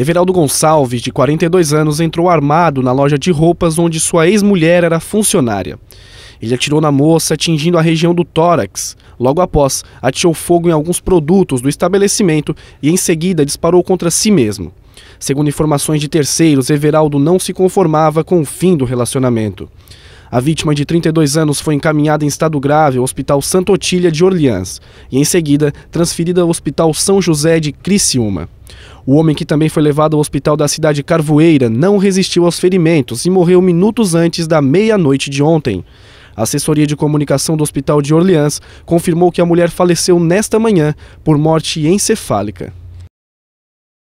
Everaldo Gonçalves, de 42 anos, entrou armado na loja de roupas onde sua ex-mulher era funcionária. Ele atirou na moça, atingindo a região do tórax. Logo após, atirou fogo em alguns produtos do estabelecimento e, em seguida, disparou contra si mesmo. Segundo informações de terceiros, Everaldo não se conformava com o fim do relacionamento. A vítima de 32 anos foi encaminhada em estado grave ao Hospital Santa Otília de Orleans e, em seguida, transferida ao Hospital São José de Criciúma. O homem que também foi levado ao hospital da cidade Carvoeira não resistiu aos ferimentos e morreu minutos antes da meia-noite de ontem. A assessoria de comunicação do hospital de Orleans confirmou que a mulher faleceu nesta manhã por morte encefálica.